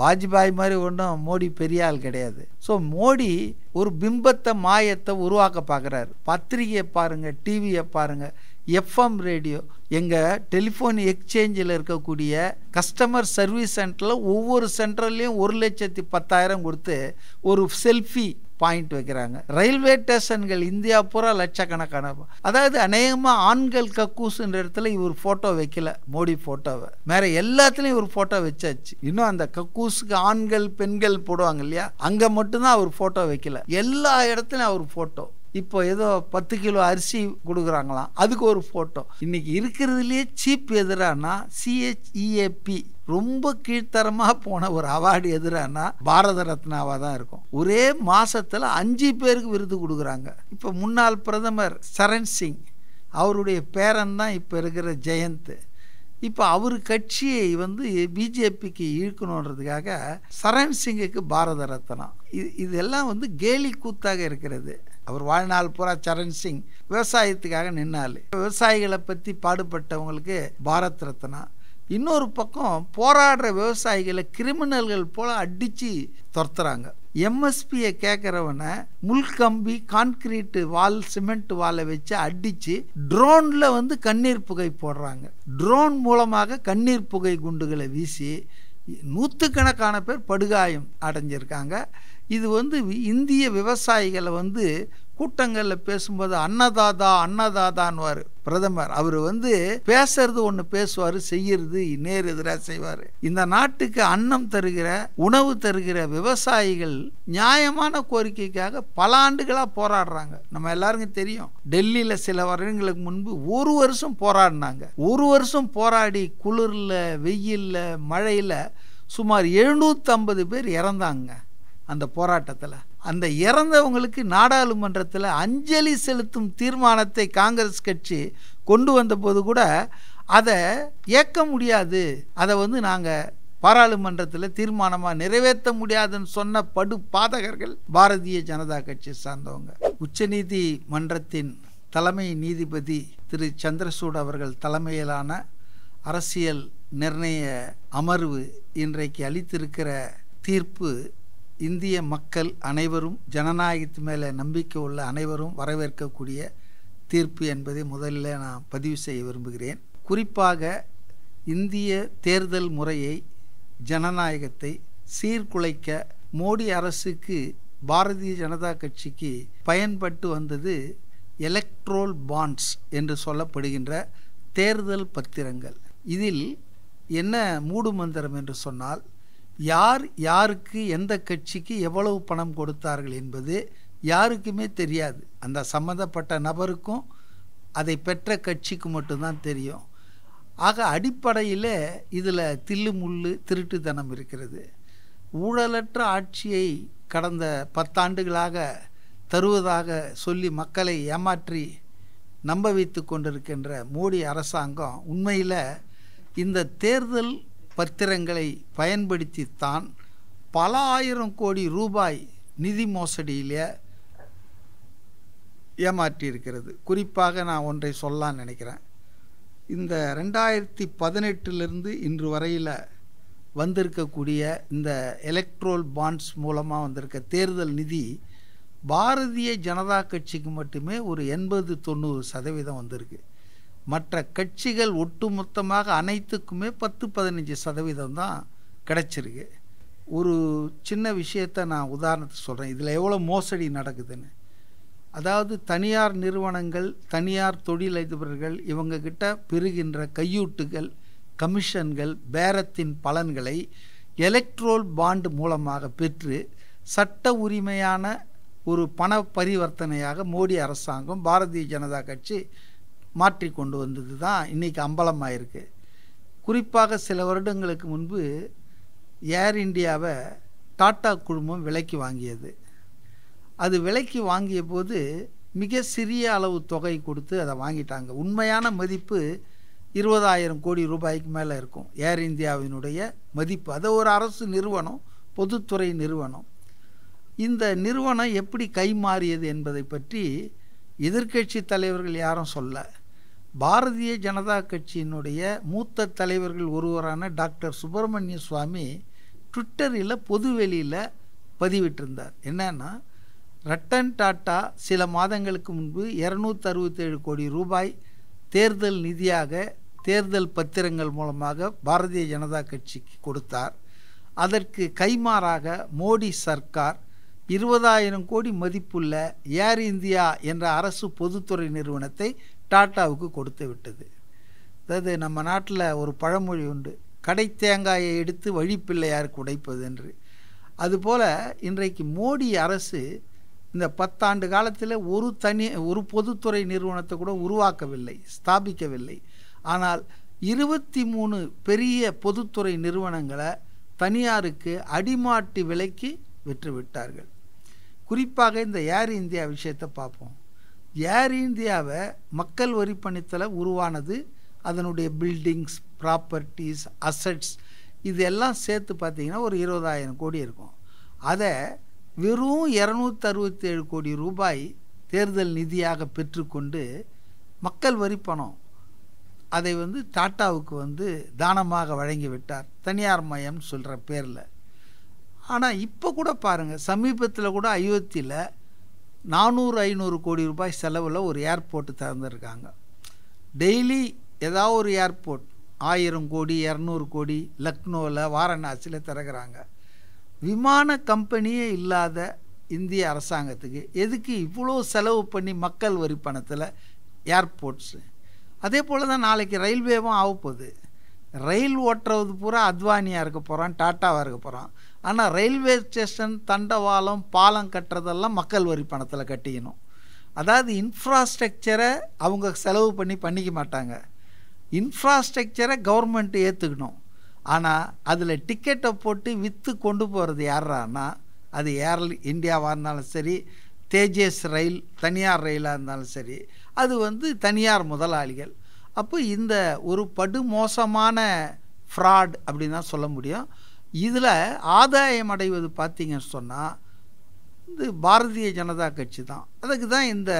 வாஜ்பாய் மாதிரி ஒன்றும் மோடி பெரிய ஆள் கிடையாது ஸோ மோடி ஒரு பிம்பத்தை மாயத்தை உருவாக்க பார்க்குறாரு பத்திரிகையை பாருங்கள் டிவியை பாருங்கள் எஃப்எம் ரேடியோ எங்கள் டெலிஃபோன் எக்ஸ்சேஞ்சில் இருக்கக்கூடிய கஸ்டமர் சர்வீஸ் சென்டரில் ஒவ்வொரு சென்டர்லேயும் ஒரு லட்சத்தி பத்தாயிரம் கொடுத்து ஒரு செல்ஃபி பாயிண்ட் வைக்கிறாங்க ரயில்வே ஸ்டேஷன்கள் இந்தியா பூரா லட்சக்கணக்கான அதாவது அநேகமாக ஆண்கள் கக்கூசுன்ற இடத்துல இவர் ஃபோட்டோ வைக்கல மோடி ஃபோட்டோவை வேற எல்லாத்துலேயும் இவர் ஃபோட்டோ வச்சாச்சு இன்னும் அந்த கக்கூஸுக்கு ஆண்கள் பெண்கள் போடுவாங்க இல்லையா அங்கே மட்டும்தான் அவர் ஃபோட்டோ வைக்கல எல்லா இடத்துலையும் அவர் ஃபோட்டோ இப்போ ஏதோ பத்து கிலோ அரிசி கொடுக்குறாங்களாம் அதுக்கு ஒரு ஃபோட்டோ இன்னைக்கு இருக்கிறதுலையே சீப் எதிரானா சிஹெச்இஏபி e ரொம்ப கீழ்த்தரமாக போன ஒரு அவார்டு எதிரானா பாரத ரத்னாவாக தான் இருக்கும் ஒரே மாதத்தில் அஞ்சு பேருக்கு விருது கொடுக்குறாங்க இப்போ முன்னாள் பிரதமர் சரண் சிங் அவருடைய பேரன் தான் இப்போ இருக்கிற ஜெயந்த் இப்போ அவர் கட்சியை வந்து பிஜேபிக்கு இழுக்கணுன்றதுக்காக சரண் சிங்குக்கு பாரத ரத்னம் இது இதெல்லாம் வந்து கேலி கூத்தாக இருக்கிறது அவர் வாழ்நாள் பூரா சரண் சிங் விவசாயத்துக்காக நின்னாள் விவசாயிகளை பற்றி பாடுபட்டவங்களுக்கு பாரத் ரத்னா இன்னொரு பக்கம் போராடுற விவசாயிகளை கிரிமினல்கள் போல் அடித்து துரத்துறாங்க எம்எஸ்பியை கேட்குறவனை முள்கம்பி கான்கிரீட்டு வால் சிமெண்ட் வாலை வச்சு அடித்து ட்ரோனில் வந்து கண்ணீர் புகை போடுறாங்க ட்ரோன் மூலமாக கண்ணீர் புகை குண்டுகளை வீசி நூற்றுக்கணக்கான பேர் படுகாயம் அடைஞ்சிருக்காங்க இது வந்து இந்திய விவசாயிகளை வந்து கூட்டங்களில் பேசும்போது அன்னதாதா அன்னதாதான்வார் பிரதமர் அவர் வந்து பேசுறது ஒன்று பேசுவார் செய்யறது நேர் எதிராக செய்வார் இந்த நாட்டுக்கு அன்னம் தருகிற உணவு தருகிற விவசாயிகள் நியாயமான கோரிக்கைக்காக பல ஆண்டுகளாக போராடுறாங்க நம்ம எல்லாருக்கும் தெரியும் டெல்லியில் சில வருடங்களுக்கு முன்பு ஒரு வருஷம் போராடினாங்க ஒரு வருஷம் போராடி குளிரில் வெயிலில் மழையில் சுமார் எழுநூற்றம்பது பேர் இறந்தாங்க அந்த போராட்டத்தில் அந்த இறந்தவங்களுக்கு நாடாளுமன்றத்தில் அஞ்சலி செலுத்தும் தீர்மானத்தை காங்கிரஸ் கட்சி கொண்டு வந்தபோது கூட அதை ஏற்க முடியாது அதை வந்து நாங்கள் பாராளுமன்றத்தில் தீர்மானமாக நிறைவேற்ற முடியாதுன்னு சொன்ன படு பாதகர்கள் பாரதிய ஜனதா கட்சி சார்ந்தவங்க உச்சநீதி மன்றத்தின் தலைமை நீதிபதி திரு சந்திரசூட் அவர்கள் தலைமையிலான அரசியல் நிர்ணய அமர்வு இன்றைக்கு அளித்திருக்கிற தீர்ப்பு இந்திய மக்கள் அனைவரும் ஜனநாயகத்து மேலே நம்பிக்கை உள்ள அனைவரும் வரவேற்கக்கூடிய தீர்ப்பு என்பதை முதலில் நான் பதிவு செய்ய விரும்புகிறேன் குறிப்பாக இந்திய தேர்தல் முறையை ஜனநாயகத்தை சீர்குலைக்க மோடி அரசுக்கு பாரதிய ஜனதா கட்சிக்கு பயன்பட்டு வந்தது எலக்ட்ரோல் பாண்ட்ஸ் என்று சொல்லப்படுகின்ற தேர்தல் பத்திரங்கள் இதில் என்ன மூடுமந்திரம் என்று சொன்னால் யார் யாருக்கு எந்த கட்சிக்கு எவ்வளவு பணம் கொடுத்தார்கள் என்பது யாருக்குமே தெரியாது அந்த சம்மந்தப்பட்ட நபருக்கும் அதை பெற்ற கட்சிக்கு மட்டும்தான் தெரியும் ஆக அடிப்படையில் இதில் தில்லு முள்ளு திருட்டுத்தனம் இருக்கிறது ஊழலற்ற ஆட்சியை கடந்த பத்தாண்டுகளாக தருவதாக சொல்லி மக்களை ஏமாற்றி நம்ப வைத்து கொண்டிருக்கின்ற மோடி அரசாங்கம் உண்மையில் இந்த தேர்தல் பத்திரங்களை பயன்படுத்தித்தான் பல ஆயிரம் கோடி ரூபாய் நிதி மோசடியில் ஏமாற்றியிருக்கிறது குறிப்பாக நான் ஒன்றை சொல்லலான்னு நினைக்கிறேன் இந்த ரெண்டாயிரத்தி பதினெட்டுலேருந்து இன்று வரையில் வந்திருக்கக்கூடிய இந்த எலக்ட்ரோல் பாண்ட்ஸ் மூலமாக வந்திருக்க தேர்தல் நிதி பாரதிய ஜனதா கட்சிக்கு மட்டுமே ஒரு எண்பது தொண்ணூறு சதவீதம் வந்திருக்கு மற்ற கட்சிகள் ஒட்டுமொத்தமாக அனைத்துக்குமே பத்து பதினஞ்சு சதவீதம் தான் கிடச்சிருக்கு ஒரு சின்ன விஷயத்த நான் உதாரணத்துக்கு சொல்கிறேன் இதில் எவ்வளோ மோசடி நடக்குதுன்னு அதாவது தனியார் நிறுவனங்கள் தனியார் தொழிலதிபர்கள் இவங்கக்கிட்ட பெறுகின்ற கையூட்டுகள் கமிஷன்கள் பேரத்தின் பலன்களை எலக்ட்ரோல் பாண்டு மூலமாக பெற்று சட்ட உரிமையான ஒரு பண பரிவர்த்தனையாக மோடி அரசாங்கம் பாரதிய ஜனதா கட்சி மாற்றி கொண்டு வந்தது தான் இன்றைக்கி அம்பலமாக இருக்குது குறிப்பாக சில வருடங்களுக்கு முன்பு ஏர் இண்டியாவை டாட்டா குழுமம் விலைக்கு வாங்கியது அது விலைக்கு வாங்கிய போது மிக சிறிய அளவு தொகை கொடுத்து அதை வாங்கிட்டாங்க உண்மையான மதிப்பு இருபதாயிரம் கோடி ரூபாய்க்கு மேலே இருக்கும் ஏர் இந்தியாவினுடைய மதிப்பு அதை ஒரு அரசு நிறுவனம் பொதுத்துறை நிறுவனம் இந்த நிறுவனம் எப்படி கை மாறியது என்பதை பற்றி எதிர்கட்சி தலைவர்கள் யாரும் சொல்லலை பாரதிய ஜனதா கட்சியினுடைய மூத்த தலைவர்கள் ஒருவரான டாக்டர் சுப்பிரமணிய சுவாமி ட்விட்டரில் பொதுவெளியில் பதிவிட்டிருந்தார் என்னன்னா ரட்டன் டாட்டா சில மாதங்களுக்கு முன்பு இரநூத்தறுபத்தேழு கோடி ரூபாய் தேர்தல் நிதியாக தேர்தல் பத்திரங்கள் மூலமாக பாரதிய ஜனதா கட்சிக்கு கொடுத்தார் அதற்கு கைமாறாக மோடி சர்க்கார் இருபதாயிரம் கோடி மதிப்புள்ள ஏர் இந்தியா என்ற அரசு பொதுத்துறை நிறுவனத்தை டாட்டாவுக்கு கொடுத்து விட்டது அதாவது நம்ம நாட்டில் ஒரு பழமொழி உண்டு கடை தேங்காயை எடுத்து வழிப்பிள்ளையாருக்கு உடைப்பது என்று அதுபோல் இன்றைக்கு மோடி அரசு இந்த பத்தாண்டு காலத்தில் ஒரு தனி ஒரு பொதுத்துறை நிறுவனத்தை கூட உருவாக்கவில்லை ஸ்தாபிக்கவில்லை ஆனால் இருபத்தி மூணு பெரிய பொதுத்துறை நிறுவனங்களை தனியாருக்கு அடிமாட்டு விலைக்கு விற்றுவிட்டார்கள் குறிப்பாக இந்த ஏர் இந்தியா விஷயத்தை பார்ப்போம் ஏர் இந்தியாவை மக்கள் வரி பணித்தலை உருவானது அதனுடைய பில்டிங்ஸ் ப்ராப்பர்ட்டிஸ் அசட்ஸ் இதெல்லாம் சேர்த்து பார்த்திங்கன்னா ஒரு இருபதாயிரம் கோடி இருக்கும் அதை வெறும் இரநூத்தி அறுபத்தி ஏழு கோடி ரூபாய் தேர்தல் நிதியாக பெற்றுக்கொண்டு மக்கள் வரி பணம் அதை வந்து டாட்டாவுக்கு வந்து தானமாக வழங்கிவிட்டார் தனியார் மயம் சொல்கிற பேரில் ஆனால் இப்போ கூட பாருங்கள் சமீபத்தில் கூட அயோத்தியில் நானூறு ஐநூறு கோடி ரூபாய் செலவில் ஒரு ஏர்போர்ட்டு திறந்துருக்காங்க டெய்லி ஏதாவது ஒரு ஏர்போர்ட் ஆயிரம் கோடி இரநூறு கோடி லக்னோவில் வாரணாசியில் திறகுறாங்க விமான கம்பெனியே இல்லாத இந்திய அரசாங்கத்துக்கு எதுக்கு இவ்வளோ செலவு பண்ணி மக்கள் வரி பணத்தில் ஏர்போர்ட்ஸு அதே போல் தான் நாளைக்கு ரயில்வேவும் ஆகப்போகுது ரயில் ஓட்டுறது பூரா அத்வானியாக இருக்க போகிறான் டாட்டாவாக இருக்க போகிறான் ஆனால் ரயில்வே ஸ்டேஷன் தண்டவாளம் பாலம் கட்டுறதெல்லாம் மக்கள் வரி பணத்தில் கட்டிக்கணும் அதாவது இன்ஃப்ராஸ்ட்ரக்சரை அவங்க செலவு பண்ணி பண்ணிக்க மாட்டாங்க இன்ஃப்ராஸ்ட்ரக்சரை கவர்மெண்ட்டு ஏற்றுக்கணும் ஆனால் அதில் டிக்கெட்டை போட்டு விற்று கொண்டு போகிறது யாரானா அது ஏர் இந்தியாவாக இருந்தாலும் சரி தேஜஸ் ரயில் தனியார் ரயிலாக இருந்தாலும் சரி அது வந்து தனியார் முதலாளிகள் அப்போ இந்த ஒரு படுமோசமான ஃப்ராட் அப்படின்னு தான் சொல்ல முடியும் இதில் ஆதாயம் அடைவது பார்த்தீங்கன்னு சொன்னால் இது பாரதிய ஜனதா கட்சி தான் அதுக்கு தான் இந்த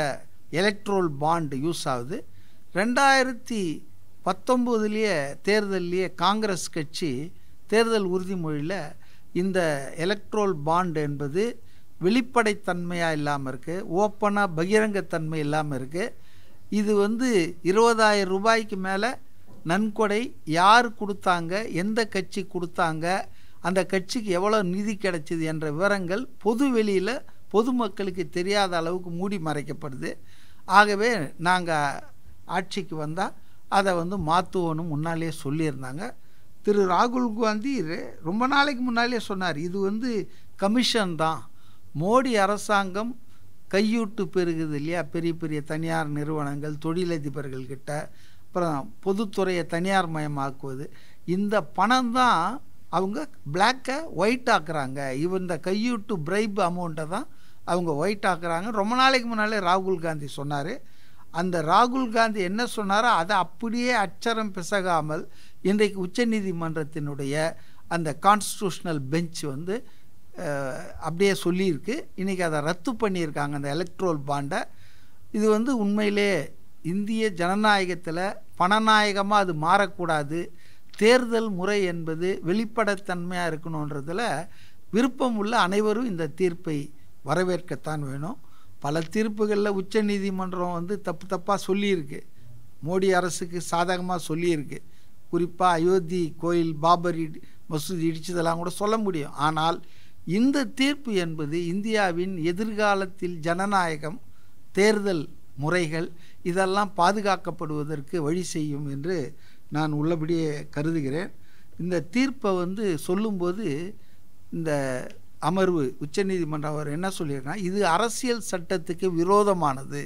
எலக்ட்ரோல் பாண்டு யூஸ் ஆகுது ரெண்டாயிரத்தி பத்தொம்போதுலேயே தேர்தல்லையே காங்கிரஸ் கட்சி தேர்தல் உறுதிமொழியில் இந்த எலக்ட்ரோல் பாண்டு என்பது வெளிப்படைத்தன்மையாக இல்லாமல் இருக்குது ஓப்பனாக பகிரங்கத்தன்மை இல்லாமல் இருக்குது இது வந்து இருபதாயிரம் ரூபாய்க்கு மேலே நன்கொடை யார் கொடுத்தாங்க எந்த கட்சி கொடுத்தாங்க அந்த கட்சிக்கு எவ்வளோ நிதி கிடைச்சிது என்ற விவரங்கள் பொது வெளியில் பொதுமக்களுக்கு தெரியாத அளவுக்கு மூடி மறைக்கப்படுது ஆகவே நாங்கள் ஆட்சிக்கு வந்தால் அதை வந்து மாற்றுவோன்னு முன்னாலேயே சொல்லியிருந்தாங்க திரு ராகுல் காந்தி ரொம்ப நாளைக்கு முன்னாலே சொன்னார் இது வந்து கமிஷன் தான் மோடி அரசாங்கம் கையூட்டு பெருகுது இல்லையா பெரிய பெரிய தனியார் நிறுவனங்கள் தொழிலதிபர்கள் கிட்ட அப்புறம் பொதுத்துறையை தனியார் மயமாக்குவது இந்த பணம் தான் அவங்க பிளாக்கை ஒயிட் ஆக்குறாங்க இவன் இந்த கையூட்டு பிரைப் அமௌண்ட்டை தான் அவங்க ஒயிட் ஆக்குறாங்க ரொம்ப நாளைக்கு முன்னாலே ராகுல் காந்தி சொன்னார் அந்த ராகுல் காந்தி என்ன சொன்னாரோ அதை அப்படியே அச்சரம் பிசகாமல் இன்றைக்கு உச்சநீதிமன்றத்தினுடைய அந்த கான்ஸ்டியூஷனல் பெஞ்ச் வந்து அப்படியே சொல்லியிருக்கு இன்றைக்கி அதை ரத்து பண்ணியிருக்காங்க அந்த எலக்ட்ரோல் பாண்டை இது வந்து உண்மையிலே இந்திய ஜனநாயகத்தில் பணநாயகமாக அது மாறக்கூடாது தேர்தல் முறை என்பது வெளிப்படைத்தன்மையாக இருக்கணுன்றதில் விருப்பம் உள்ள அனைவரும் இந்த தீர்ப்பை வரவேற்கத்தான் வேணும் பல தீர்ப்புகளில் உச்ச நீதிமன்றம் வந்து தப்பு தப்பாக சொல்லியிருக்கு மோடி அரசுக்கு சாதகமாக சொல்லியிருக்கு குறிப்பாக அயோத்தி கோயில் பாபரி மசூதி இடிச்சதெல்லாம் கூட சொல்ல முடியும் ஆனால் இந்த தீர்ப்பு என்பது இந்தியாவின் எதிர்காலத்தில் ஜனநாயகம் தேர்தல் முறைகள் இதெல்லாம் பாதுகாக்கப்படுவதற்கு வழி செய்யும் என்று நான் உள்ளபடியே கருதுகிறேன் இந்த தீர்ப்பை வந்து சொல்லும்போது இந்த அமர்வு உச்சநீதிமன்றம் அவர் என்ன சொல்லியிருக்கா இது அரசியல் சட்டத்துக்கு விரோதமானது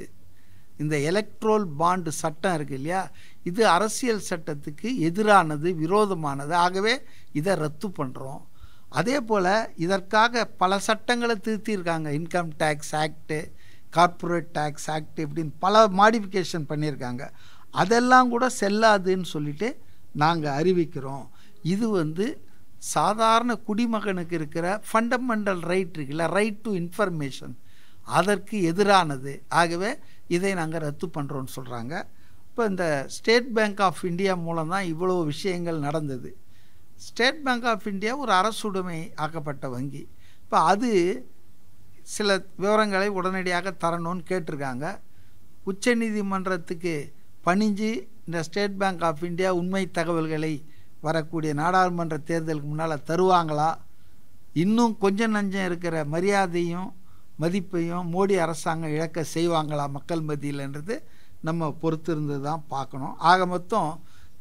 இந்த எலக்ட்ரோல் பாண்டு சட்டம் இருக்குது இல்லையா இது அரசியல் சட்டத்துக்கு எதிரானது விரோதமானது ஆகவே இதை ரத்து பண்ணுறோம் அதே போல் இதற்காக பல சட்டங்களை திருத்தியிருக்காங்க income tax act corporate tax act இப்படின்னு பல மாடிஃபிகேஷன் பண்ணியிருக்காங்க அதெல்லாம் கூட செல்லாதுன்னு சொல்லிட்டு நாங்கள் அறிவிக்கிறோம் இது வந்து சாதாரண குடிமகனுக்கு இருக்கிற ஃபண்டமெண்டல் ரைட் இருக்குல்ல ரைட் டு இன்ஃபர்மேஷன் அதற்கு எதிரானது ஆகவே இதை நாங்கள் ரத்து பண்ணுறோன்னு சொல்கிறாங்க இப்போ இந்த ஸ்டேட் பேங்க் ஆஃப் இந்தியா மூலம் தான் இவ்வளோ விஷயங்கள் நடந்தது ஸ்டேட் பேங்க் ஆஃப் இந்தியா ஒரு அரசுடைமை ஆக்கப்பட்ட வங்கி இப்போ அது சில விவரங்களை உடனடியாக தரணும்னு கேட்டிருக்காங்க உச்சநீதிமன்றத்துக்கு பணிஞ்சு இந்த ஸ்டேட் பேங்க் ஆஃப் இந்தியா உண்மை தகவல்களை வரக்கூடிய நாடாளுமன்ற தேர்தலுக்கு முன்னால் தருவாங்களா இன்னும் கொஞ்சம் நஞ்சம் இருக்கிற மரியாதையும் மதிப்பையும் மோடி அரசாங்கம் இழக்க செய்வாங்களா மக்கள் மத்தியில்ன்றது நம்ம பொறுத்திருந்து தான் பார்க்கணும் ஆக மொத்தம்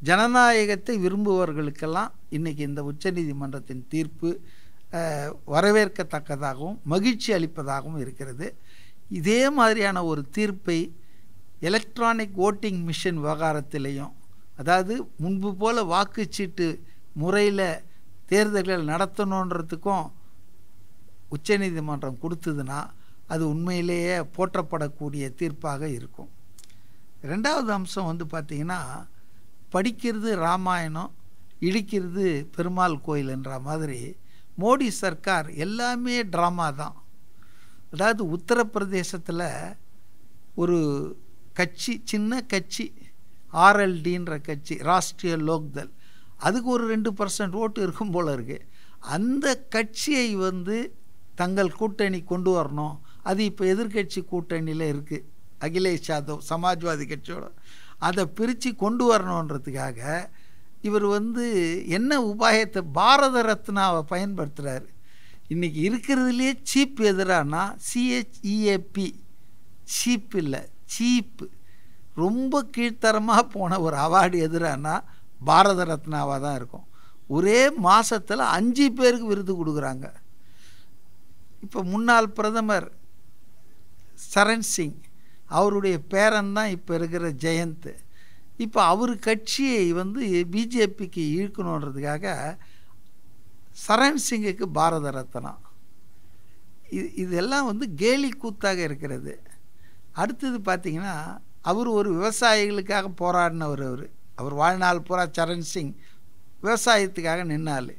ஜனநாயகத்தை விரும்புபவர்களுக்கெல்லாம் இன்றைக்கி இந்த உச்சநீதிமன்றத்தின் தீர்ப்பு வரவேற்கத்தக்கதாகவும் மகிழ்ச்சி அளிப்பதாகவும் இருக்கிறது இதே மாதிரியான ஒரு தீர்ப்பை எலக்ட்ரானிக் ஓட்டிங் மிஷின் விவகாரத்திலையும் அதாவது முன்பு போல் வாக்குச்சீட்டு முறையில் தேர்தல்கள் நடத்தணுன்றதுக்கும் உச்சநீதிமன்றம் கொடுத்ததுன்னா அது உண்மையிலேயே போற்றப்படக்கூடிய தீர்ப்பாக இருக்கும் ரெண்டாவது அம்சம் வந்து பார்த்திங்கன்னா படிக்கிறது ராமாயணம் இடிக்கிறது பெருமாள் என்ற மாதிரி மோடி சர்க்கார் எல்லாமே ட்ராமா தான் அதாவது உத்தரப்பிரதேசத்தில் ஒரு கட்சி சின்ன கட்சி ஆர்எல்டின்ற கட்சி ராஷ்ட்ரிய லோக்தல் அதுக்கு ஒரு ரெண்டு பர்சன்ட் ஓட்டு இருக்கும் போல் இருக்குது அந்த கட்சியை வந்து தங்கள் கூட்டணி கொண்டு வரணும் அது இப்போ எதிர்கட்சி கூட்டணியில் இருக்குது அகிலேஷ் யாதவ் சமாஜ்வாதி கட்சியோட அதை பிரித்து கொண்டு வரணுன்றதுக்காக இவர் வந்து என்ன உபாயத்தை பாரத ரத்னாவை பயன்படுத்துகிறார் இன்றைக்கி இருக்கிறதுலே சீப் எதிரானா சிஹெச்இஏபி e சீப் இல்லை சீப்பு ரொம்ப கீழ்த்தரமாக போன ஒரு அவார்டு எதிரானா பாரத ரத்னாவாக தான் இருக்கும் ஒரே மாதத்தில் அஞ்சு பேருக்கு விருது கொடுக்குறாங்க இப்போ முன்னாள் பிரதமர் சரண் சிங் அவருடைய பேரன் தான் இப்போ இருக்கிற ஜெயந்த் இப்போ அவர் கட்சியை வந்து பிஜேபிக்கு இழுக்கணுன்றதுக்காக சரண் சிங்குக்கு பாரத ரத்னம் இது இதெல்லாம் வந்து கேலி கூத்தாக இருக்கிறது அடுத்தது பார்த்திங்கன்னா அவர் ஒரு விவசாயிகளுக்காக போராடினவர் அவர் அவர் வாழ்நாள் பூரா சரண் சிங் விவசாயத்துக்காக நின்னாள்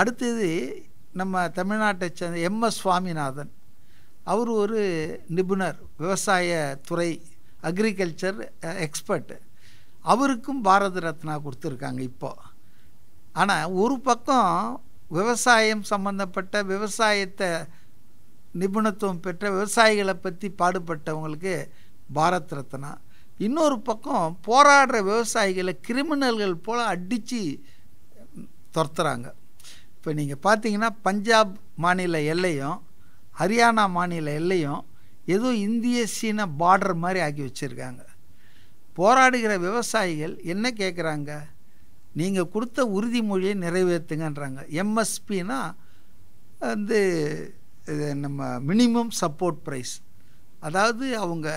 அடுத்தது நம்ம தமிழ்நாட்டை சேர்ந்த எம் எஸ் சுவாமிநாதன் அவர் ஒரு நிபுணர் விவசாய துறை அக்ரிகல்ச்சர் எக்ஸ்பர்ட்டு அவருக்கும் பாரத ரத்னா கொடுத்துருக்காங்க இப்போது ஆனால் ஒரு பக்கம் விவசாயம் சம்மந்தப்பட்ட விவசாயத்தை நிபுணத்துவம் பெற்ற விவசாயிகளை பற்றி பாடுபட்டவங்களுக்கு பாரத் ரத்னா இன்னொரு பக்கம் போராடுற விவசாயிகளை கிரிமினல்கள் போல் அடித்து துரத்துகிறாங்க இப்போ நீங்கள் பார்த்தீங்கன்னா பஞ்சாப் மாநில எல்லையும் ஹரியானா மாநில எல்லையும் எதுவும் இந்திய சீன பார்டர் மாதிரி ஆக்கி வச்சுருக்காங்க போராடுகிற விவசாயிகள் என்ன கேட்குறாங்க நீங்கள் கொடுத்த உறுதிமொழியை நிறைவேற்றுங்கன்றாங்க எம்எஸ்பின்னா வந்து இது நம்ம மினிமம் சப்போர்ட் ப்ரைஸ் அதாவது அவங்க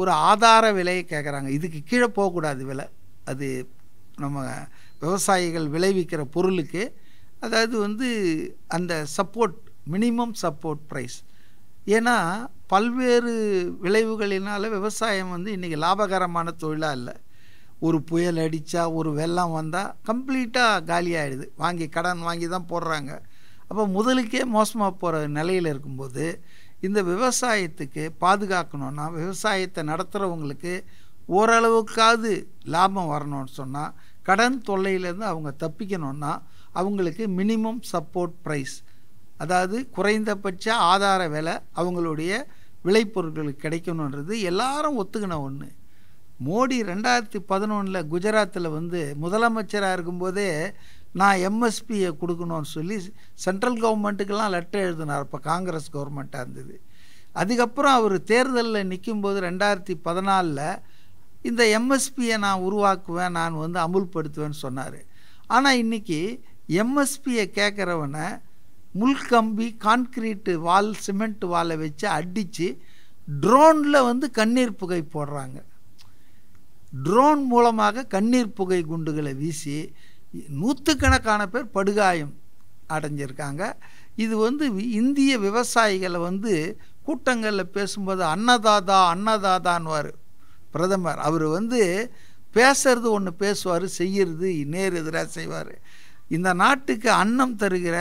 ஒரு ஆதார விலையை கேட்குறாங்க இதுக்கு கீழே போகக்கூடாது விலை அது நம்ம விவசாயிகள் விளைவிக்கிற பொருளுக்கு அதாவது வந்து அந்த சப்போர்ட் மினிமம் சப்போர்ட் ப்ரைஸ் ஏன்னா பல்வேறு விளைவுகளினால் விவசாயம் வந்து இன்றைக்கி லாபகரமான தொழிலாக இல்லை ஒரு புயல் அடித்தா ஒரு வெள்ளம் வந்தால் கம்ப்ளீட்டாக காலியாகிடுது வாங்கி கடன் வாங்கி தான் போடுறாங்க அப்போ முதலுக்கே மோசமாக போகிற நிலையில் இருக்கும்போது இந்த விவசாயத்துக்கு பாதுகாக்கணும்னா விவசாயத்தை நடத்துகிறவங்களுக்கு ஓரளவுக்காவது லாபம் வரணும்னு சொன்னால் கடன் தொல்லையிலேருந்து அவங்க தப்பிக்கணுன்னா அவங்களுக்கு மினிமம் சப்போர்ட் ப்ரைஸ் அதாவது குறைந்தபட்ச ஆதார விலை அவங்களுடைய விளைபொருட்களுக்கு கிடைக்கணுன்றது எல்லாரும் ஒத்துக்கின ஒன்று மோடி ரெண்டாயிரத்தி பதினொன்றில் குஜராத்தில் வந்து முதலமைச்சராக இருக்கும்போதே நான் எம்எஸ்பியை கொடுக்கணும்னு சொல்லி சென்ட்ரல் கவர்மெண்ட்டுக்கெல்லாம் லெட்டர் எழுதினார் அப்போ காங்கிரஸ் கவர்மெண்ட்டாக இருந்தது அதுக்கப்புறம் அவர் தேர்தலில் நிற்கும்போது ரெண்டாயிரத்தி பதினாலில் இந்த எம்எஸ்பியை நான் உருவாக்குவேன் நான் வந்து அமுல்படுத்துவேன்னு சொன்னார் ஆனால் இன்றைக்கி எம்எஸ்பியை கேட்குறவனை முள்கம்பி கான்க்ரீட்டு வால் சிமெண்ட் வாலை வச்சு அடித்து ட்ரோனில் வந்து கண்ணீர் புகை போடுறாங்க ட்ரோன் மூலமாக கண்ணீர் புகை குண்டுகளை வீசி நூற்றுக்கணக்கான பேர் படுகாயம் அடைஞ்சிருக்காங்க இது வந்து இந்திய விவசாயிகளை வந்து கூட்டங்களில் பேசும்போது அன்னதாதா அன்னதாதான்வார் பிரதமர் அவர் வந்து பேசுறது ஒன்று பேசுவார் செய்கிறது நேர் எதிராக செய்வார் இந்த நாட்டுக்கு அன்னம் தருகிற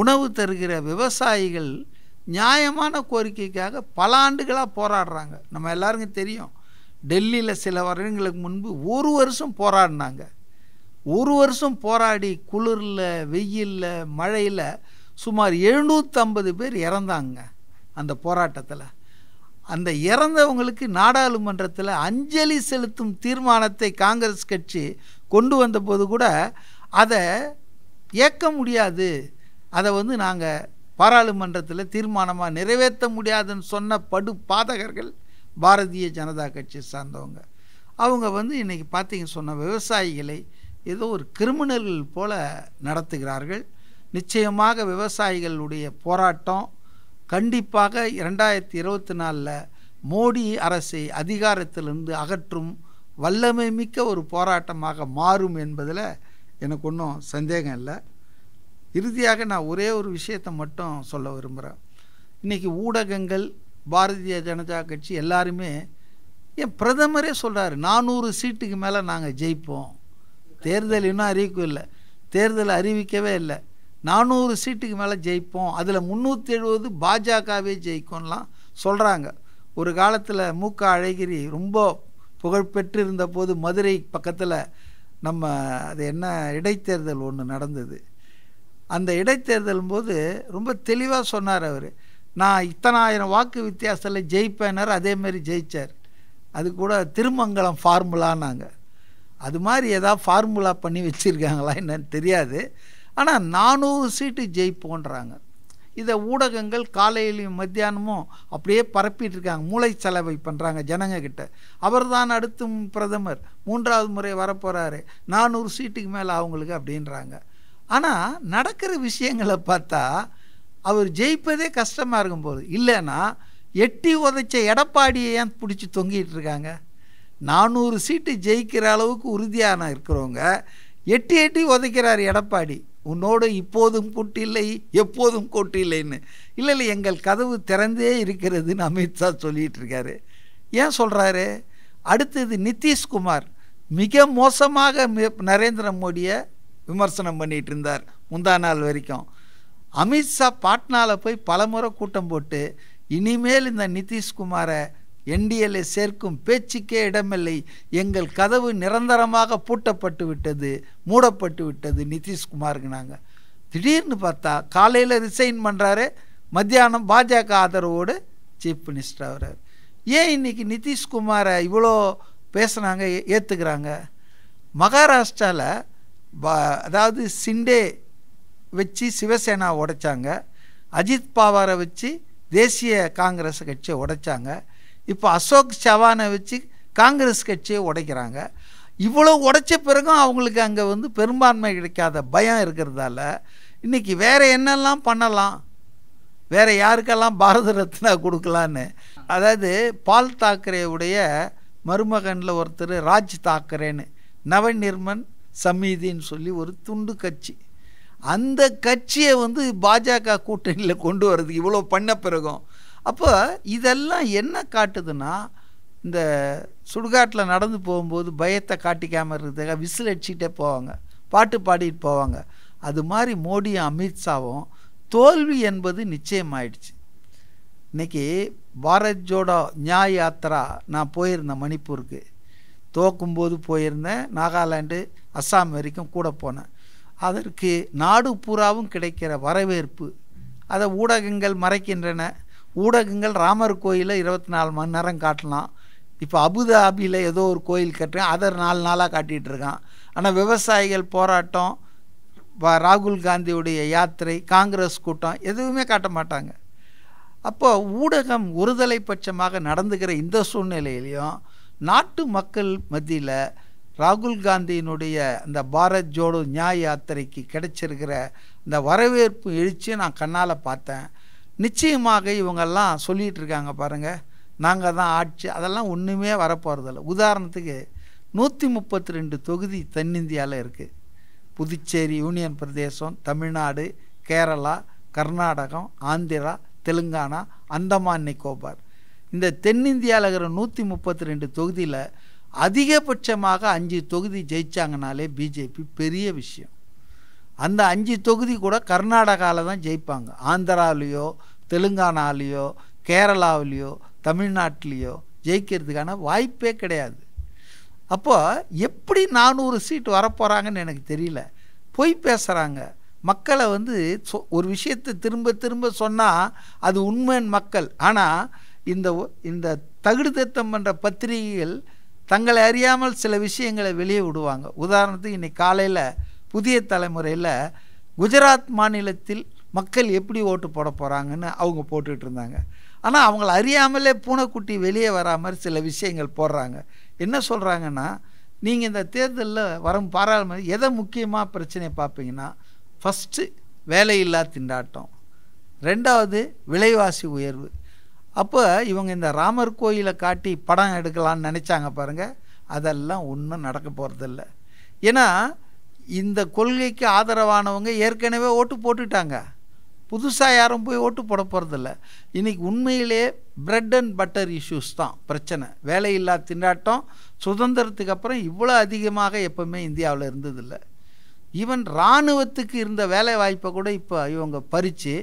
உணவு தருகிற விவசாயிகள் நியாயமான கோரிக்கைக்காக பல ஆண்டுகளாக போராடுறாங்க நம்ம எல்லாருக்கும் தெரியும் டெல்லியில் சில வருடங்களுக்கு முன்பு ஒரு வருஷம் போராடினாங்க ஒரு வருஷம் போராடி குளிரில் வெயிலில் மழையில் சுமார் எழுநூற்றம்பது பேர் இறந்தாங்க அந்த போராட்டத்தில் அந்த இறந்தவங்களுக்கு நாடாளுமன்றத்தில் அஞ்சலி செலுத்தும் தீர்மானத்தை காங்கிரஸ் கட்சி கொண்டு வந்தபோது கூட அதை ஏற்க முடியாது அதை வந்து நாங்கள் பாராளுமன்றத்தில் தீர்மானமாக நிறைவேற்ற முடியாதுன்னு சொன்ன படு பாதகர்கள் பாரதிய ஜனதா கட்சி சார்ந்தவங்க அவங்க வந்து இன்றைக்கி பார்த்தீங்க சொன்ன விவசாயிகளை ஏதோ ஒரு கிரிமினல்கள் போல நடத்துகிறார்கள் நிச்சயமாக விவசாயிகளுடைய போராட்டம் கண்டிப்பாக இரண்டாயிரத்தி இருபத்தி நாலில் மோடி அரசை அதிகாரத்திலிருந்து அகற்றும் வல்லமை மிக்க ஒரு போராட்டமாக மாறும் என்பதில் எனக்கு ஒன்றும் சந்தேகம் இல்லை இறுதியாக நான் ஒரே ஒரு விஷயத்தை மட்டும் சொல்ல விரும்புகிறேன் இன்றைக்கி ஊடகங்கள் பாரதிய ஜனதா கட்சி எல்லாருமே என் பிரதமரே சொல்கிறார் நானூறு சீட்டுக்கு மேலே நாங்கள் ஜெயிப்போம் தேர்தல் இன்னும் அறிவிக்கும் இல்லை தேர்தல் அறிவிக்கவே இல்லை நானூறு சீட்டுக்கு மேலே ஜெயிப்போம் அதில் முந்நூற்றி எழுபது பாஜகவே ஜெயிக்கும்லாம் சொல்கிறாங்க ஒரு காலத்தில் மூக்க அழகிரி ரொம்ப புகழ்பெற்று போது மதுரை பக்கத்தில் நம்ம அது என்ன இடைத்தேர்தல் ஒன்று நடந்தது அந்த இடைத்தேர்தல் போது ரொம்ப தெளிவாக சொன்னார் அவர் நான் இத்தனாயிரம் வாக்கு வித்தியாசத்தில் ஜெயிப்பேனார் அதேமாரி ஜெயித்தார் அது கூட திருமங்கலம் ஃபார்முலான்னாங்க அது மாதிரி ஏதாவது ஃபார்முலா பண்ணி வச்சுருக்காங்களா என்னன்னு தெரியாது ஆனால் நானூறு சீட்டு ஜெயிப்போன்றாங்க இதை ஊடகங்கள் காலையிலையும் மத்தியானமும் அப்படியே பரப்பிட்டு இருக்காங்க மூளை செலவை பண்ணுறாங்க ஜனங்கக்கிட்ட அவர் தான் அடுத்தும் பிரதமர் மூன்றாவது முறை வரப்போகிறாரு நானூறு சீட்டுக்கு மேலே அவங்களுக்கு அப்படின்றாங்க ஆனால் நடக்கிற விஷயங்களை பார்த்தா அவர் ஜெயிப்பதே கஷ்டமாக இருக்கும் போது இல்லைன்னா எட்டி உதைச்ச எடப்பாடியை ஏன் பிடிச்சி தொங்கிட்டு இருக்காங்க நானூறு சீட்டு ஜெயிக்கிற அளவுக்கு உறுதியான இருக்கிறவங்க எட்டி எட்டி உதைக்கிறார் எடப்பாடி உன்னோடு இப்போதும் கூட்டு இல்லை எப்போதும் கூட்டு இல்லைன்னு இல்லை இல்லை எங்கள் கதவு திறந்தே இருக்கிறதுன்னு அமித்ஷா சொல்லிகிட்டு இருக்காரு ஏன் சொல்கிறாரு அடுத்தது நிதிஷ்குமார் மிக மோசமாக நரேந்திர மோடியை விமர்சனம் பண்ணிகிட்டு இருந்தார் முந்தா நாள் வரைக்கும் அமித்ஷா பாட்னாவில் போய் பலமுறை கூட்டம் போட்டு இனிமேல் இந்த நிதிஷ்குமாரை என்டிஎல்ஏ சேர்க்கும் பேச்சுக்கே இடமில்லை எங்கள் கதவு நிரந்தரமாக பூட்டப்பட்டு விட்டது மூடப்பட்டு விட்டது நாங்கள் திடீர்னு பார்த்தா காலையில் ரிசைன் பண்ணுறாரு மத்தியானம் பாஜக ஆதரவோடு சீஃப் மினிஸ்டர் ஆகிறார் ஏன் இன்றைக்கி நிதிஷ்குமாரை இவ்வளோ பேசுனாங்க ஏற்றுக்கிறாங்க மகாராஷ்டிராவில் அதாவது சிண்டே வச்சு சிவசேனா உடைச்சாங்க அஜித் பவாரை வச்சு தேசிய காங்கிரஸ் கட்சியை உடைச்சாங்க இப்போ அசோக் சவானை வச்சு காங்கிரஸ் கட்சியை உடைக்கிறாங்க இவ்வளோ உடைச்ச பிறகும் அவங்களுக்கு அங்கே வந்து பெரும்பான்மை கிடைக்காத பயம் இருக்கிறதால இன்றைக்கி வேறு என்னெல்லாம் பண்ணலாம் வேறு யாருக்கெல்லாம் பாரத ரத்னா கொடுக்கலான்னு அதாவது பால் தாக்கரேவுடைய மருமகனில் ஒருத்தர் ராஜ் தாக்கரேன்னு நவநிர்மன் சமீதின்னு சொல்லி ஒரு துண்டு கட்சி அந்த கட்சியை வந்து பாஜக கூட்டணியில் கொண்டு வர்றது இவ்வளோ பண்ண பிறகும் அப்போ இதெல்லாம் என்ன காட்டுதுன்னா இந்த சுடுகாட்டில் நடந்து போகும்போது பயத்தை காட்டிக்காமல் இருக்கிறதுக்காக விசில் அடிச்சுக்கிட்டே போவாங்க பாட்டு பாடிட்டு போவாங்க அது மாதிரி மோடியும் அமித்ஷாவும் தோல்வி என்பது நிச்சயமாயிடுச்சு இன்றைக்கி பாரத் ஜோடோ நியாய யாத்திரா நான் போயிருந்தேன் மணிப்பூருக்கு தோக்கும்போது போயிருந்தேன் நாகாலாண்டு அஸ்ஸாம் வரைக்கும் கூட போனேன் அதற்கு நாடு பூராவும் கிடைக்கிற வரவேற்பு அதை ஊடகங்கள் மறைக்கின்றன ஊடகங்கள் ராமர் கோயிலை இருபத்தி நாலு மணி நேரம் காட்டலாம் இப்போ அபுதாபியில் ஏதோ ஒரு கோயில் கட்டுறேன் அதர் நாலு நாளாக காட்டிகிட்டு இருக்கான் ஆனால் விவசாயிகள் போராட்டம் ராகுல் காந்தியுடைய யாத்திரை காங்கிரஸ் கூட்டம் எதுவுமே காட்ட மாட்டாங்க அப்போ ஊடகம் ஒருதலை பட்சமாக நடந்துக்கிற இந்த சூழ்நிலையிலையும் நாட்டு மக்கள் மத்தியில் ராகுல் காந்தியினுடைய அந்த பாரத் ஜோடோ நியாய யாத்திரைக்கு கிடைச்சிருக்கிற இந்த வரவேற்பு எழுச்சி நான் கண்ணால் பார்த்தேன் நிச்சயமாக இவங்கெல்லாம் சொல்லிகிட்டு இருக்காங்க பாருங்கள் நாங்கள் தான் ஆட்சி அதெல்லாம் ஒன்றுமே வரப்போகிறதில்ல உதாரணத்துக்கு நூற்றி முப்பத்தி ரெண்டு தொகுதி தென்னிந்தியாவில் இருக்குது புதுச்சேரி யூனியன் பிரதேசம் தமிழ்நாடு கேரளா கர்நாடகம் ஆந்திரா தெலுங்கானா அந்தமான் நிக்கோபார் இந்த தென்னிந்தியாவில் இருக்கிற நூற்றி முப்பத்தி ரெண்டு தொகுதியில் அதிகபட்சமாக அஞ்சு தொகுதி ஜெயித்தாங்கனாலே பிஜேபி பெரிய விஷயம் அந்த அஞ்சு தொகுதி கூட கர்நாடகாவில் தான் ஜெயிப்பாங்க ஆந்திராவிலையோ தெலுங்கானாலேயோ கேரளாவிலேயோ தமிழ்நாட்டிலேயோ ஜெயிக்கிறதுக்கான வாய்ப்பே கிடையாது அப்போது எப்படி நானூறு சீட் வரப்போகிறாங்கன்னு எனக்கு தெரியல பொய் பேசுகிறாங்க மக்களை வந்து சொ ஒரு விஷயத்தை திரும்ப திரும்ப சொன்னால் அது உண்மையின் மக்கள் ஆனால் இந்த இந்த தகுடு தத்தம் பண்ணுற பத்திரிகைகள் தங்களை அறியாமல் சில விஷயங்களை வெளியே விடுவாங்க உதாரணத்துக்கு இன்றைக்கி காலையில் புதிய தலைமுறையில் குஜராத் மாநிலத்தில் மக்கள் எப்படி ஓட்டு போட போகிறாங்கன்னு அவங்க போட்டுக்கிட்டு இருந்தாங்க ஆனால் அவங்கள அறியாமலே பூனைக்குட்டி வெளியே வரா மாதிரி சில விஷயங்கள் போடுறாங்க என்ன சொல்கிறாங்கன்னா நீங்கள் இந்த தேர்தலில் வரும் பாராளுமன்ற எதை முக்கியமாக பிரச்சனையை பார்ப்பீங்கன்னா ஃபஸ்ட்டு வேலையில்லா திண்டாட்டம் ரெண்டாவது விலைவாசி உயர்வு அப்போ இவங்க இந்த ராமர் கோயிலை காட்டி படம் எடுக்கலான்னு நினச்சாங்க பாருங்கள் அதெல்லாம் ஒன்றும் நடக்க போகிறதில்ல ஏன்னா இந்த கொள்கைக்கு ஆதரவானவங்க ஏற்கனவே ஓட்டு போட்டுட்டாங்க புதுசாக யாரும் போய் ஓட்டு போட போகிறதில்ல இன்றைக்கி உண்மையிலே பிரெட் அண்ட் பட்டர் இஷ்யூஸ் தான் பிரச்சனை வேலையில்லா திண்டாட்டம் சுதந்திரத்துக்கு அப்புறம் இவ்வளோ அதிகமாக எப்போவுமே இந்தியாவில் இருந்ததில்லை ஈவன் இராணுவத்துக்கு இருந்த வேலை வாய்ப்பை கூட இப்போ இவங்க பறித்து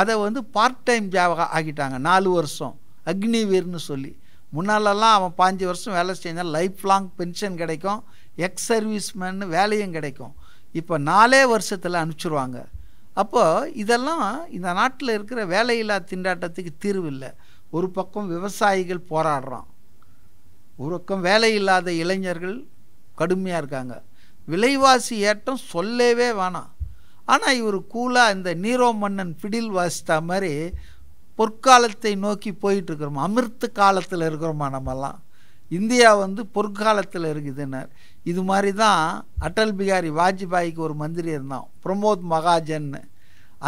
அதை வந்து பார்ட் டைம் ஜாபாக ஆகிட்டாங்க நாலு வருஷம் அக்னிவீர்னு சொல்லி முன்னாலெல்லாம் அவன் பாஞ்சு வருஷம் வேலை செஞ்சால் லைஃப் லாங் பென்ஷன் கிடைக்கும் எக்ஸ் சர்வீஸ்மேன்னு வேலையும் கிடைக்கும் இப்போ நாலே வருஷத்தில் அனுப்பிச்சிருவாங்க அப்போது இதெல்லாம் இந்த நாட்டில் இருக்கிற வேலையில்லா திண்டாட்டத்துக்கு தீர்வு இல்லை ஒரு பக்கம் விவசாயிகள் போராடுறான் ஒரு பக்கம் வேலை இல்லாத இளைஞர்கள் கடுமையாக இருக்காங்க விலைவாசி ஏற்றம் சொல்லவே வேணாம் ஆனால் இவர் கூலாக இந்த நீரோ மன்னன் பிடில் வாசித்த மாதிரி பொற்காலத்தை நோக்கி போயிட்டுருக்குறோம் அமிர்த்து காலத்தில் இருக்கிறோமா நம்மெல்லாம் இந்தியா வந்து பொற்காலத்தில் இருக்குதுன்னார் இது மாதிரி தான் அடல் பிகாரி வாஜ்பாய்க்கு ஒரு மந்திரி இருந்தான் பிரமோத் மகாஜன்னு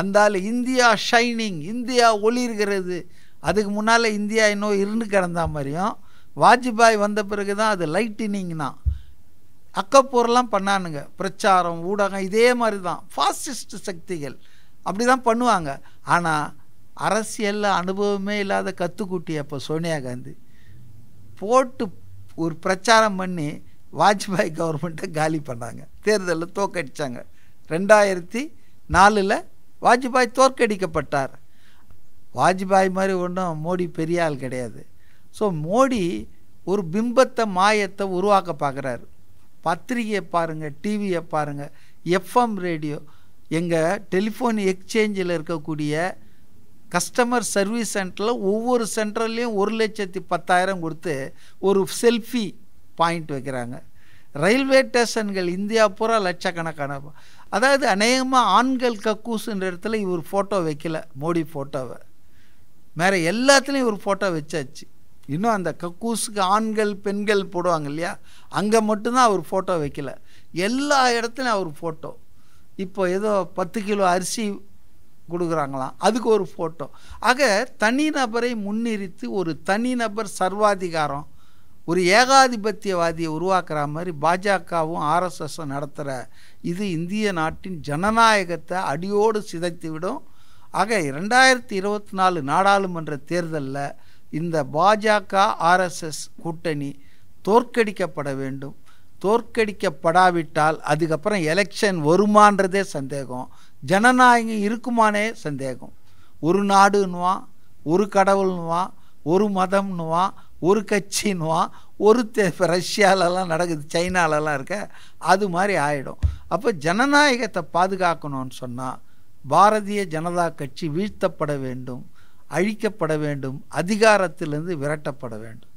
அந்தால் இந்தியா ஷைனிங் இந்தியா ஒளி இருக்கிறது அதுக்கு முன்னால் இந்தியா இன்னும் இருந்து கிடந்தா மாதிரியும் வாஜ்பாய் வந்த பிறகு தான் அது லைட்டினிங் தான் அக்கப்போரெல்லாம் பண்ணானுங்க பிரச்சாரம் ஊடகம் இதே மாதிரி தான் ஃபாசிஸ்ட் சக்திகள் அப்படி தான் பண்ணுவாங்க ஆனால் அரசியலில் அனுபவமே இல்லாத கற்றுக்குட்டி அப்போ சோனியா காந்தி போட்டு ஒரு பிரச்சாரம் பண்ணி வாஜ்பாய் கவர்மெண்ட்டை காலி பண்ணாங்க தேர்தலில் தோக்கடித்தாங்க ரெண்டாயிரத்தி நாலில் வாஜ்பாய் தோற்கடிக்கப்பட்டார் வாஜ்பாய் மாதிரி ஒன்றும் மோடி பெரிய ஆள் கிடையாது ஸோ மோடி ஒரு பிம்பத்தை மாயத்தை உருவாக்க பார்க்குறாரு பத்திரிகையை பாருங்கள் டிவியை பாருங்கள் எஃப்எம் ரேடியோ எங்கள் டெலிஃபோன் எக்ஸ்சேஞ்சில் இருக்கக்கூடிய கஸ்டமர் சர்வீஸ் சென்டரில் ஒவ்வொரு சென்டர்லேயும் ஒரு லட்சத்தி பத்தாயிரம் கொடுத்து ஒரு செல்ஃபி பாயிண்ட் வைக்கிறாங்க ரயில்வே ஸ்டேஷன்கள் இந்தியா பூரா லட்சக்கணக்கான அதாவது அநேகமாக ஆண்கள் கக்கூசுன்ற இடத்துல இவர் ஃபோட்டோ வைக்கல மோடி ஃபோட்டோவை வேறு எல்லாத்துலேயும் இவர் ஃபோட்டோ வச்சாச்சு இன்னும் அந்த கக்கூஸுக்கு ஆண்கள் பெண்கள் போடுவாங்க இல்லையா அங்கே மட்டும்தான் அவர் ஃபோட்டோ வைக்கல எல்லா இடத்துலையும் அவர் ஃபோட்டோ இப்போ ஏதோ பத்து கிலோ அரிசி கொடுக்குறாங்களாம் அதுக்கு ஒரு ஃபோட்டோ ஆக தனிநபரை முன்னிறுத்தி ஒரு தனிநபர் சர்வாதிகாரம் ஒரு ஏகாதிபத்தியவாதியை உருவாக்குற மாதிரி பாஜகவும் ஆர்எஸ்எஸ்ஸும் நடத்துகிற இது இந்திய நாட்டின் ஜனநாயகத்தை அடியோடு சிதைத்துவிடும் ஆக இரண்டாயிரத்தி இருபத்தி நாலு நாடாளுமன்ற தேர்தலில் இந்த பாஜக ஆர்எஸ்எஸ் கூட்டணி தோற்கடிக்கப்பட வேண்டும் தோற்கடிக்கப்படாவிட்டால் அதுக்கப்புறம் எலெக்ஷன் வருமானதே சந்தேகம் ஜனநாயகம் இருக்குமானே சந்தேகம் ஒரு நாடுன்னுவான் ஒரு கடவுள்னுவான் ஒரு மதம்னுவான் ஒரு கட்சின்னுவான் ஒரு ரஷ்யாவிலலாம் நடக்குது சைனாலெல்லாம் இருக்க அது மாதிரி ஆகிடும் அப்போ ஜனநாயகத்தை பாதுகாக்கணும்னு சொன்னால் பாரதிய ஜனதா கட்சி வீழ்த்தப்பட வேண்டும் அழிக்கப்பட வேண்டும் அதிகாரத்திலிருந்து விரட்டப்பட வேண்டும்